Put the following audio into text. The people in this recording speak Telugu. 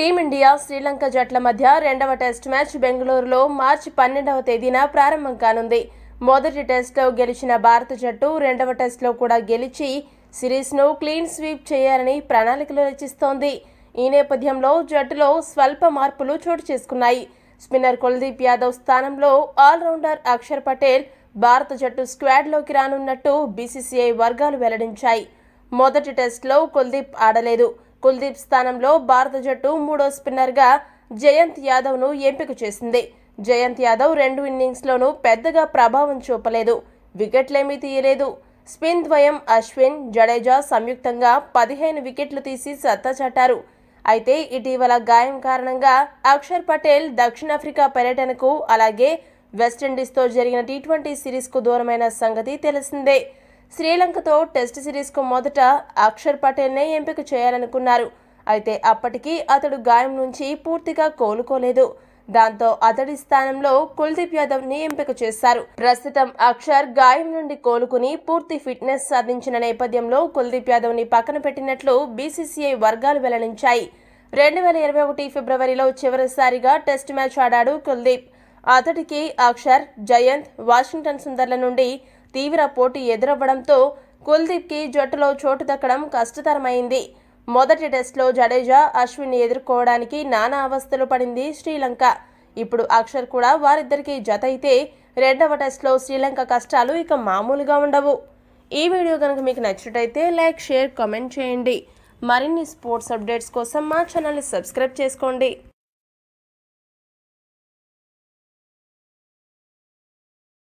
టీమిండియా శ్రీలంక జట్ల మధ్య రెండవ టెస్ట్ మ్యాచ్ బెంగళూరులో మార్చి పన్నెండవ తేదీన ప్రారంభం కానుంది మొదటి టెస్ట్లో గెలిచిన భారత జట్టు రెండవ టెస్ట్లో కూడా గెలిచి సిరీస్ను క్లీన్ స్వీప్ చేయాలని ప్రణాళికలు రచిస్తోంది ఈ నేపథ్యంలో జట్టులో స్వల్ప మార్పులు చోటు చేసుకున్నాయి స్పిన్నర్ కుల్దీప్ యాదవ్ స్థానంలో ఆల్రౌండర్ అక్షర్ పటేల్ భారత జట్టు స్క్వాడ్లోకి రానున్నట్టు బీసీసీఐ వర్గాలు వెల్లడించాయి మొదటి టెస్ట్లో కుల్దీప్ ఆడలేదు కుల్దీప్ స్థానంలో భారత జట్టు మూడో స్పిన్నర్గా జయంత్ యాదవ్ను ఎంపిక చేసింది జయంత్ యాదవ్ రెండు ఇన్నింగ్స్లోనూ పెద్దగా ప్రభావం చూపలేదు వికెట్లేమీ తీయలేదు స్పిన్ ద్వయం అశ్విన్ జడేజా సంయుక్తంగా పదిహేను వికెట్లు తీసి సత్తా చాటారు అయితే ఇటీవల గాయం కారణంగా అక్షర్ పటేల్ దక్షిణాఫ్రికా పర్యటనకు అలాగే వెస్టిండీస్తో జరిగిన టీ ట్వంటీ సిరీస్కు దూరమైన సంగతి తెలిసిందే శ్రీలంకతో టెస్ట్ సిరీస్కు మొదట అక్షర్ పటేల్నే ఎంపిక చేయాలనుకున్నారు అయితే అప్పటికీ అతడు గాయం నుంచి పూర్తిగా కోలుకోలేదు దాంతో అతడి స్థానంలో కుల్దీప్ యాదవ్ ని ఎంపిక చేశారు ప్రస్తుతం అక్షర్ గాయం నుండి కోలుకుని పూర్తి ఫిట్నెస్ సాధించిన నేపథ్యంలో కుల్దీప్ యాదవ్ ని పక్కన పెట్టినట్లు బీసీసీఐ వర్గాలు వెల్లడించాయి రెండు వేల ఇరవై ఒకటి ఫిబ్రవరిలో చివరిసారిగా టెస్ట్ మ్యాచ్ ఆడాడు కుల్దీప్ అతడికి అక్షర్ జయంత్ వాషింగ్టన్ సుందర్ల నుండి తీవ్ర పోటీ ఎదురవ్వడంతో కుల్దీప్కి జట్టులో చోటు దక్కడం కష్టతరమైంది మొదటి టెస్ట్లో జడేజా అశ్విన్ ఎదుర్కోవడానికి నానా అవస్థలు పడింది శ్రీలంక ఇప్పుడు అక్షర్ కూడా వారిద్దరికీ జత అయితే రెండవ టెస్ట్లో శ్రీలంక కష్టాలు ఇక మామూలుగా ఉండవు ఈ వీడియో కనుక మీకు నచ్చినట్టయితే లైక్ షేర్ కామెంట్ చేయండి మరిన్ని స్పోర్ట్స్ అప్డేట్స్ కోసం మా ఛానల్ని సబ్స్క్రైబ్ చేసుకోండి